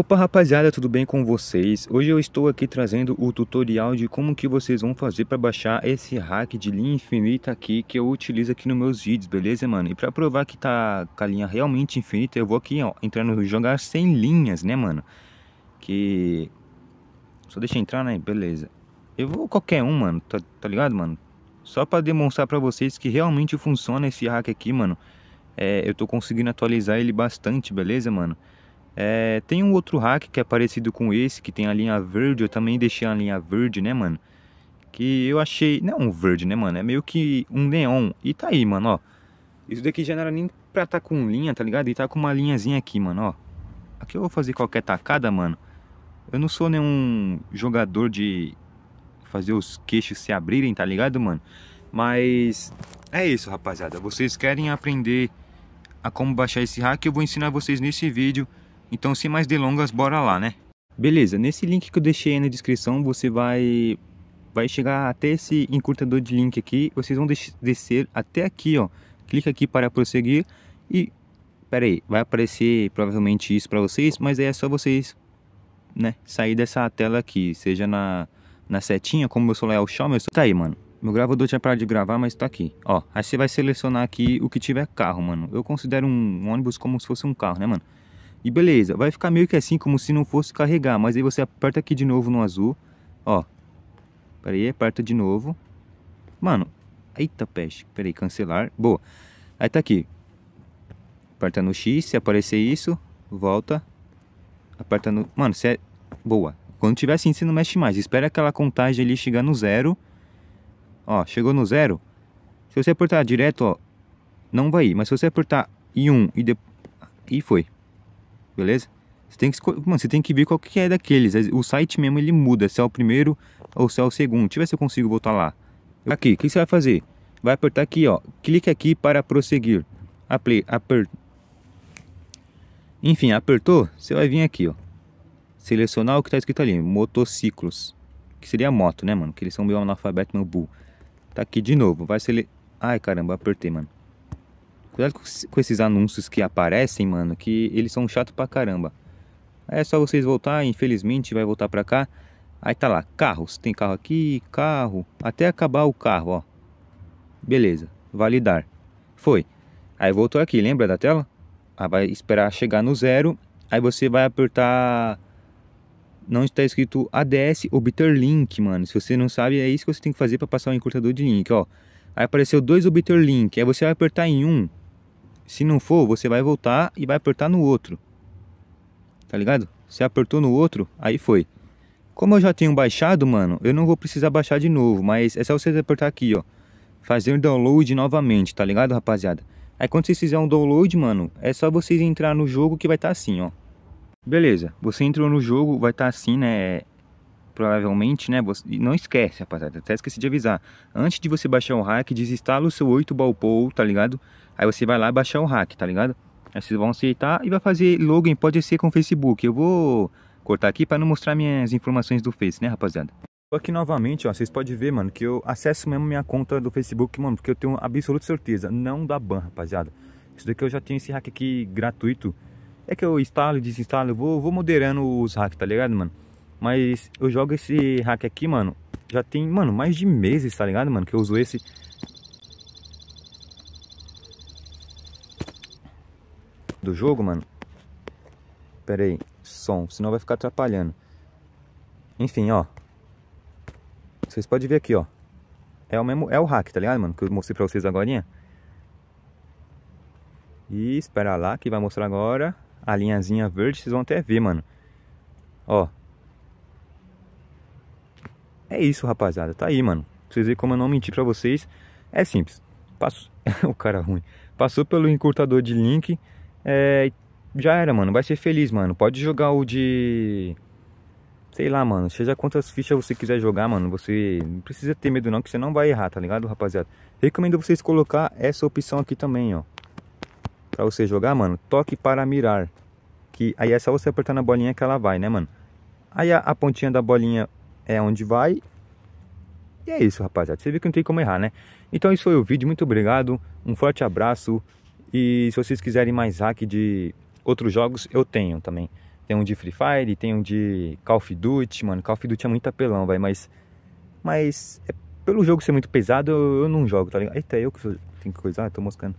Opa rapaziada, tudo bem com vocês? Hoje eu estou aqui trazendo o tutorial de como que vocês vão fazer para baixar esse hack de linha infinita aqui que eu utilizo aqui nos meus vídeos, beleza mano? E para provar que tá com a linha realmente infinita, eu vou aqui ó, entrar no jogar sem linhas, né mano? Que... Só deixa entrar né? Beleza. Eu vou qualquer um mano, tá, tá ligado mano? Só para demonstrar para vocês que realmente funciona esse hack aqui mano. É, eu tô conseguindo atualizar ele bastante, beleza mano? É, tem um outro hack que é parecido com esse, que tem a linha verde, eu também deixei a linha verde, né, mano? Que eu achei, não é um verde, né, mano? É meio que um neon. E tá aí, mano, ó. Isso daqui já não era nem pra tá com linha, tá ligado? E tá com uma linhazinha aqui, mano, ó. Aqui eu vou fazer qualquer tacada, mano. Eu não sou nenhum jogador de fazer os queixos se abrirem, tá ligado, mano? Mas é isso, rapaziada. Vocês querem aprender a como baixar esse hack, eu vou ensinar vocês nesse vídeo. Então, sem mais delongas, bora lá, né? Beleza, nesse link que eu deixei aí na descrição, você vai vai chegar até esse encurtador de link aqui, vocês vão descer até aqui, ó. Clica aqui para prosseguir e pera aí, vai aparecer provavelmente isso para vocês, mas aí é só vocês, né, sair dessa tela aqui, seja na na setinha, como meu celular é o Xiaomi, eu sou... tá aí, mano. Meu gravador tinha parado de gravar, mas tá aqui. Ó, aí você vai selecionar aqui o que tiver carro, mano. Eu considero um, um ônibus como se fosse um carro, né, mano? E beleza, vai ficar meio que assim, como se não fosse carregar. Mas aí você aperta aqui de novo no azul. Ó. Pera aí, aperta de novo. Mano. Eita peste. Pera aí, cancelar. Boa. Aí tá aqui. Aperta no X, se aparecer isso. Volta. Aperta no... Mano, você é... Boa. Quando tiver assim, você não mexe mais. Espera aquela contagem ali chegar no zero. Ó, chegou no zero. Se você apertar direto, ó. Não vai ir. Mas se você apertar em um e depois... E foi beleza? Você tem que, mano, você tem que ver qual que é daqueles. É, o site mesmo ele muda, se é o primeiro ou se é o segundo. Deixa eu ver se eu consigo voltar lá. Aqui, o que você vai fazer? Vai apertar aqui, ó. Clique aqui para prosseguir. apre aper... Enfim, apertou, você vai vir aqui, ó. Selecionar o que está escrito ali, motociclos. Que seria moto, né, mano? Que eles são meio analfabeto, no burro. Tá aqui de novo, vai selecionar... Ai, caramba, apertei, mano. Cuidado com esses anúncios que aparecem, mano, que eles são chato pra caramba. É só vocês voltar, infelizmente vai voltar pra cá. Aí tá lá, carros, tem carro aqui, carro, até acabar o carro, ó. Beleza, validar. Foi. Aí voltou aqui, lembra da tela? Aí ah, vai esperar chegar no zero, aí você vai apertar... Não está escrito ADS Obter Link, mano. Se você não sabe, é isso que você tem que fazer para passar o um encurtador de link, ó. Aí apareceu dois Obter Link, aí você vai apertar em um, se não for, você vai voltar e vai apertar no outro. Tá ligado? Você apertou no outro, aí foi. Como eu já tenho baixado, mano, eu não vou precisar baixar de novo, mas é só vocês apertar aqui, ó. Fazer download novamente, tá ligado, rapaziada? Aí quando vocês fizerem um download, mano, é só vocês entrar no jogo que vai estar tá assim, ó. Beleza, você entrou no jogo, vai estar tá assim, né? provavelmente, né? Você, não esquece, rapaziada, até esqueci de avisar. Antes de você baixar o hack, desinstala o seu 8 balpou, tá ligado? Aí você vai lá baixar o hack, tá ligado? Aí vocês vão aceitar e vai fazer login, pode ser com o Facebook. Eu vou cortar aqui para não mostrar minhas informações do Face, né, rapaziada? Aqui novamente, ó, vocês podem ver, mano, que eu acesso mesmo minha conta do Facebook, mano, porque eu tenho absoluta certeza, não dá ban, rapaziada. Isso daqui eu já tenho esse hack aqui gratuito. É que eu instalo e desinstalo, eu vou, vou moderando os hacks, tá ligado, mano? Mas eu jogo esse hack aqui, mano, já tem, mano, mais de meses, tá ligado, mano? Que eu uso esse. Do jogo, mano. Pera aí, som, senão vai ficar atrapalhando. Enfim, ó. Vocês podem ver aqui, ó. É o mesmo, é o hack, tá ligado, mano? Que eu mostrei pra vocês agora. E espera lá, que vai mostrar agora a linhazinha verde. Vocês vão até ver, mano. Ó, é isso, rapaziada. Tá aí, mano. Pra vocês verem como eu não menti pra vocês. É simples. Passo... o cara ruim. Passou pelo encurtador de link. É... Já era, mano. Vai ser feliz, mano. Pode jogar o de... Sei lá, mano. Seja quantas fichas você quiser jogar, mano. Você não precisa ter medo não, que você não vai errar, tá ligado, rapaziada? Recomendo vocês colocar essa opção aqui também, ó. Pra você jogar, mano. Toque para mirar. Que aí é só você apertar na bolinha que ela vai, né, mano? Aí a, a pontinha da bolinha é onde vai. E é isso, rapaziada. Você viu que não tem como errar, né? Então, é isso foi o vídeo. Muito obrigado. Um forte abraço. E se vocês quiserem mais hack de outros jogos, eu tenho também. Tem um de Free Fire, tem um de Call of Duty. Mano, Call of Duty é muito apelão, vai. Mas, mas é, pelo jogo ser muito pesado, eu, eu, não jogo, tá ligado? Eita, eu que sou, tenho que coisar, tô moscando.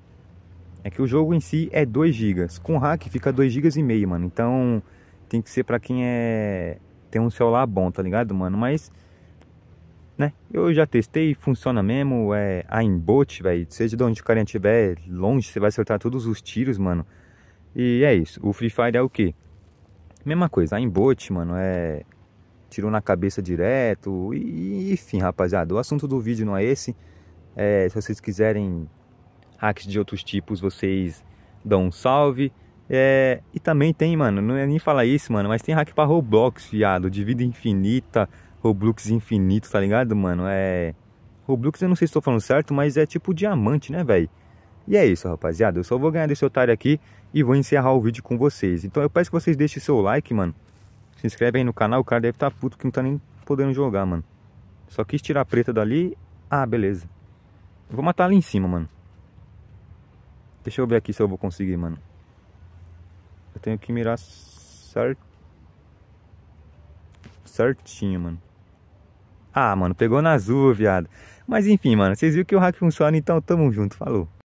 É que o jogo em si é 2 GB. Com hack fica 2 GB e meio, mano. Então tem que ser para quem é tem um celular bom, tá ligado, mano? Mas, né? Eu já testei, funciona mesmo. É a embote, velho. Seja de onde o carinha estiver longe, você vai acertar todos os tiros, mano. E é isso. O Free Fire é o quê? Mesma coisa, a embote, mano, é. tiro na cabeça direto. E, enfim, rapaziada, o assunto do vídeo não é esse. É, se vocês quiserem hacks de outros tipos, vocês dão um salve. É, e também tem, mano, não é nem falar isso, mano, mas tem hack pra Roblox, fiado, de vida infinita, Roblox infinito, tá ligado, mano? É. Roblox, eu não sei se estou falando certo, mas é tipo diamante, né, velho? E é isso, rapaziada. Eu só vou ganhar desse otário aqui e vou encerrar o vídeo com vocês. Então eu peço que vocês deixem seu like, mano. Se inscreve aí no canal, o cara deve estar tá puto que não tá nem podendo jogar, mano. Só quis tirar a preta dali. Ah, beleza. Eu vou matar ali em cima, mano. Deixa eu ver aqui se eu vou conseguir, mano. Eu tenho que mirar certinho, mano. Ah, mano, pegou nas azul, viado. Mas enfim, mano, vocês viram que o hack funciona, então tamo junto, falou.